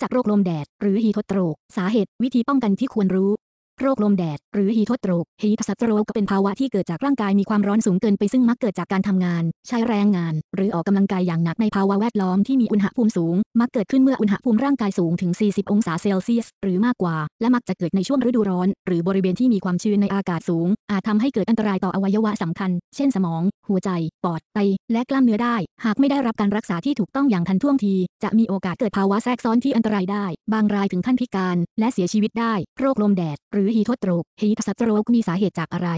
จากโรคลมแดด หรือฮีทโตรก สาเหตุวิธีป้องกันที่ควรรู้โรคลมแดด หรือฮีทสโตรกฮีทสโตรกก็เป็นภาวะที่เกิดจากร่างกายมีความร้อนสูงเกินไปซึ่งมักเกิดจากการทำงาน ใช้แรงงาน หรือออกกำลังกายอย่างหนักในภาวะแวดล้อมที่มีอุณหภูมิสูง มักเกิดขึ้นเมื่ออุณหภูมิร่างกายสูงถึง 40 องศาเซลเซียสหรือมากกว่า และมักจะเกิดในช่วงฤดูร้อน หรือบริเวณที่มีความชื้นในอากาศสูง อาจทำให้เกิดอันตรายต่ออวัยวะสำคัญ เช่นสมอง หัวใจปอดไตและกล้ามเนื้อได้ หากไม่ได้รับการรักษาที่ถูกต้องอย่างทันท่วงที จะมีโอกาสเกิดภาวะแทรกซ้อนที่อันตรายได้ บางรายถึงขั้นพิการและเสียชีวิตได้โรคลมแดดหรือือฮีททตโรกฮีทสัตโรกมีสาเหตุจากอะไร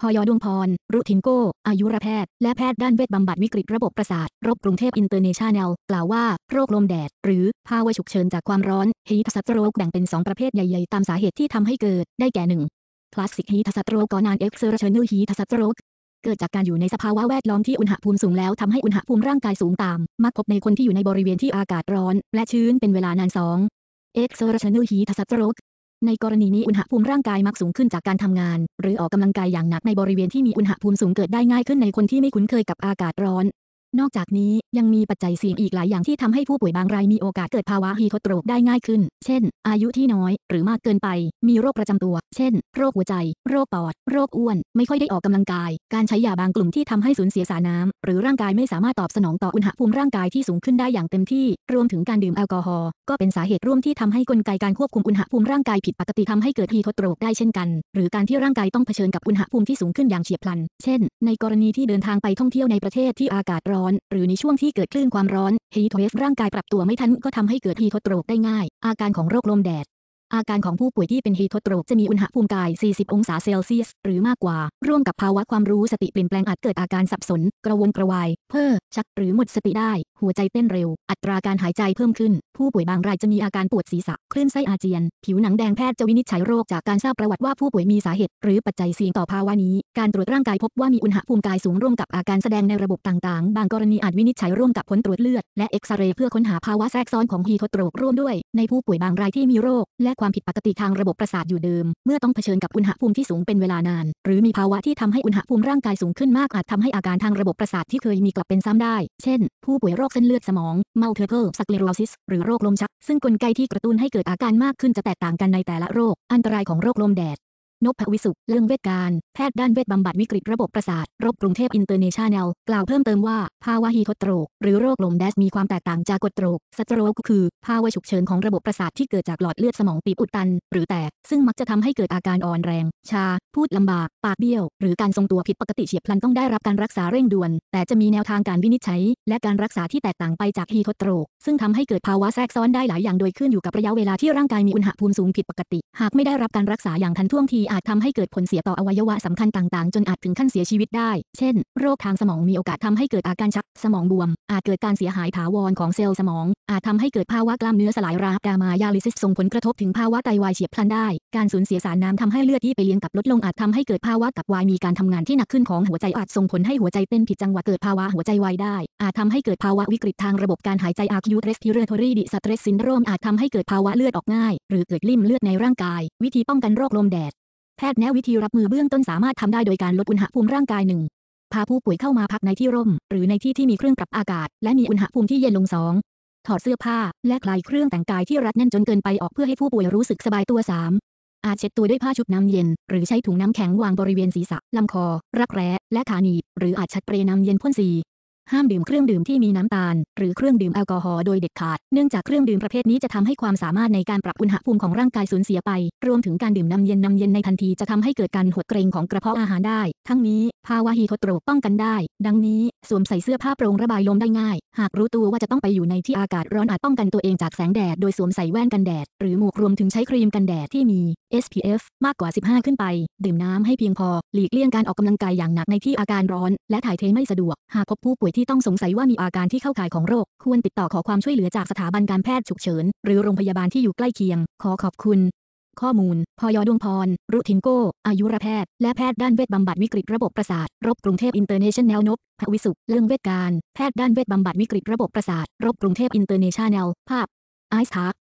พอยอดวงพร รุทินโก อายุรแพทย์ และแพทย์ด้านเวชบำบัดวิกฤตระบบประสาท รบกรุงเทพอินเตอร์เนชั่นแนล กล่าวว่าโรคลมแดด หรือภาวะฉุกเฉินจากความร้อนฮีทสัตโรกแบ่งเป็น2ประเภทใหญ่ๆ ตามสาเหตุที่ทำให้เกิด ได้แก่ 1. คลาสสิกฮีทสัตโรกอนานเอ็กซ์เซอร์เชนูฮีทสัตโรกเกิดจากการอยู่ในสภาวะแวดล้อมที่อุณหภูมิสูงแล้วทำให้อุณหภูมิร่างกายสูงตาม มักพบในคนที่อยู่ในบริเวณที่อากาศร้อนและชื้นเป็นเวลานาน2อ x เซ a t ซอร์ l heat s t r ตรกในกรณีนี้อุณหภูมิร่างกายมักสูงขึ้นจากการทำงาน หรือออกกำลังกายอย่างหนักในบริเวณที่มีอุณหภูมิสูงเกิดได้ง่ายขึ้นในคนที่ไม่คุ้นเคยกับอากาศร้อนนอกจากนี้ยังมีปัจจัยเสี่ยงอีกหลายอย่างที่ทำให้ผู้ป่วยบางรายมีโอกาสเกิดภาวะฮีโคตรกได้ง่ายขึ้น เช่น อายุที่น้อย หรือมากเกินไป มีโรคประจำตัว เช่น โรคหัวใจ โรคปอด โรคอ้วน ไม่ค่อยได้ออกกำลังกาย การใช้ยาบางกลุ่มที่ทำให้สูญเสียสารน้ำหรือร่างกายไม่สามารถตอบสนองต่ออุณหภูมิร่างกายที่สูงขึ้นได้อย่างเต็มที่ รวมถึงการดื่มแอลกอฮอล์ก็เป็นสาเหตุร่วมที่ทำให้กลไกการควบคุมอุณหภูมิร่างกายผิดปกติทำให้เกิดฮีโคตรกได้เช่นกัน หรือการที่ร่างกายต้องเผชิญกับอุณหภูมิที่สูงขึ้นอย่างเฉียบพลัน เช่นในกรณีที่เดินทางไปท่องเที่ยวในประเทศที่อากาศร้อน้อนหรือในช่วงที่เกิดคลื่นความร้อน ฮีทเวฟร่างกายปรับตัวไม่ทันก็ทำให้เกิดฮีทโตรกได้ง่าย อาการของโรคลมแดดอาการของผู้ป่วยที่เป็นฮีทโตรจะมีอุณหภูมิกาย 40 องศาเซลเซียสหรือมากกว่า ร่วมกับภาวะความรู้สติเปลี่ยนแปลงอาจเกิดอาการสับสน กระวนกระวาย เพ้อ ชัก หรือหมดสติได้ หัวใจเต้นเร็ว อัตราการหายใจเพิ่มขึ้น ผู้ป่วยบางรายจะมีอาการปวดศีรษะคลื่นไส้อาเจียน ผิวหนังแดงแพทย์จะวินิจฉัยโรคจากการทราบประวัติว่าผู้ป่วยมีสาเหตุหรือปัจจัยเสี่ยงต่อภาวะนี้ การตรวจร่างกายพบว่ามีอุณหภูมิกายสูงร่วมกับอาการแสดงในระบบต่างๆ บางกรณีอาจวินิจฉัยร่วมกับผลตรวจเลือดและเอ็กซเรย์เพื่อค้นหาภาวะแทรกซ้อนของฮีทโตรร่วมด้วย ในผู้ป่วยบางรายที่มีโรคและความผิดปกติทางระบบประสาทอยู่เดิม เมื่อต้องเผชิญกับอุณหภูมิที่สูงเป็นเวลานาน หรือมีภาวะที่ทำให้อุณหภูมิร่างกายสูงขึ้นมาก อาจทำให้อาการทางระบบประสาทที่เคยมีกลับเป็นซ้ำได้ เช่น ผู้ป่วยโรคเส้นเลือดสมองเมทอร์เ i ิลสักเลโรซิสหรือโรคลมชัก ซึ่งกลไกที่กระตุ้นให้เกิดอาการมากขึ้นจะแตกต่างกันในแต่ละโรค อันตรายของโรคลมแดดนพวิสุขเรื่องเวชการ แพทย์ด้านเวชบำบัดวิกฤตระบบประสาท รบกรุงเทพอินเตอร์เนชั่นแนลกล่าวเพิ่มเติมว่า ภาวะฮีทตโตรกหรือโรคลมแดสมีความแตกต่างจากกดโตรกสโตรกก็คือภาวะฉุกเฉินของระบบประสาทที่เกิดจากหลอดเลือดสมองตีบอุดตัน หรือแตก ซึ่งมักจะทำให้เกิดอาการอ่อนแรง ชาพูดลำบาก ปากเบี้ยว หรือการทรงตัวผิดปกติเฉียบพลันต้องได้รับการรักษาเร่งด่วน แต่จะมีแนวทางการวินิจฉัย และการรักษาที่แตกต่างไปจากฮีทตโตรกซึ่งทำให้เกิดภาวะแทรกซ้อนได้หลายอย่างโดยขึ้น อยู่กับระยะเวลาที่ร่างกายมีอุณหภูมิสูงผิดปกติหากไม่ได้รับการรักษาอย่างทันท่วงทีอาจทำให้เกิดผลเสียต่ออวัยวะสำคัญต่าง ๆ จนอาจถึงขั้นเสียชีวิตได้ เช่น โรคทางสมองมีโอกาสทำให้เกิดอาการชักสมองบวม อาจเกิดการเสียหายถาวรของเซลล์สมอง อาจทำให้เกิดภาวะกล้ามเนื้อสลายราบกามายาลิซิสส่งผลกระทบถึงภาวะไตวายเฉียบพลันได้ การสูญเสียสารน้ำทำให้เลือดที่ไปเลี้ยงตับลดลงอาจทำให้เกิดภาวะตับวายมีการทำงานที่หนักขึ้นของหัวใจอาจส่งผลให้หัวใจเต้นผิดจังหวะเกิดภาวะหัวใจวายได้ อาจทำให้เกิดภาวะวิกฤตทางระบบการหายใจ acute respiratory distress syndrome อาจทำให้เกิดภาวะเลือดออกง่ายหรือเกิดลิ่มเลือดในร่างกาย วิธีป้องกันโรคลมแดดแพทย์แนะวิธีรับมือเบื้องต้นสามารถทำได้โดยการลดอุณหภูมิร่างกายหนึ่งพาผู้ป่วยเข้ามาพักในที่ร่ม หรือในที่ที่มีเครื่องปรับอากาศและมีอุณหภูมิที่เย็นลงสองถอดเสื้อผ้าและคลายเครื่องแต่งกายที่รัดแน่นจนเกินไปออกเพื่อให้ผู้ป่วยรู้สึกสบายตัวสามอาจเช็ดตัวด้วยผ้าชุบน้ำเย็น หรือใช้ถุงน้ำแข็งวางบริเวณศีรษะลำคอ รักแร้ และขาหนีบ หรืออาจชัดเปรย์น้ำเย็นพ่นสีห้ามดื่มเครื่องดื่มที่มีน้ำตาลหรือเครื่องดื่มแอลกอฮอล์โดยเด็ดขาด เนื่องจากเครื่องดื่มประเภทนี้จะทำให้ความสามารถในการปรับอุณหภูมิของร่างกายสูญเสียไป รวมถึงการดื่มน้ำเย็นน้ำเย็นในทันทีจะทำให้เกิดการหดเกรงของกระเพาะอาหารได้ ทั้งนี้ภาวะฮีโคโตรป้องกันได้ดังนี้สวมใส่เสื้อผ้าโปร่งระบายลมได้ง่าย หากรู้ตัวว่าจะต้องไปอยู่ในที่อากาศร้อนอาจป้องกันตัวเองจากแสงแดดโดยสวมใส่แว่นกันแดดหรือหมวกรวมถึงใช้ครีมกันแดดที่มี SPF มากกว่า 15 ขึ้นไปดื่มน้ำให้เพียงพอ หลีกเลี่ยงการออกกำลังกายอย่างหนักในที่อาการร้อนและถ่ายเทไม่สะดวก หากพบผู้ป่วยที่ต้องสงสัยว่ามีอาการที่เข้าข่ายของโรคควรติดต่อขอความช่วยเหลือจากสถาบันการแพทย์ฉุกเฉินหรือโรงพยาบาลที่อยู่ใกล้เคียงขอขอบคุณข้อมูลพยดวงพร รุทิงโกอายุรแพทย์ และแพทย์ด้านเวชบำบัดวิกฤตระบบประสาทรบกรุงเทพอินเตอร์เนชั่นแนลนบพวิสุขเรื่องเวชการ แพทย์ด้านเวชบำบัดวิกฤตระบบประสาทรบกรุงเทพอินเตอร์เนชั่นแนล ภาพไอซ์ทาร์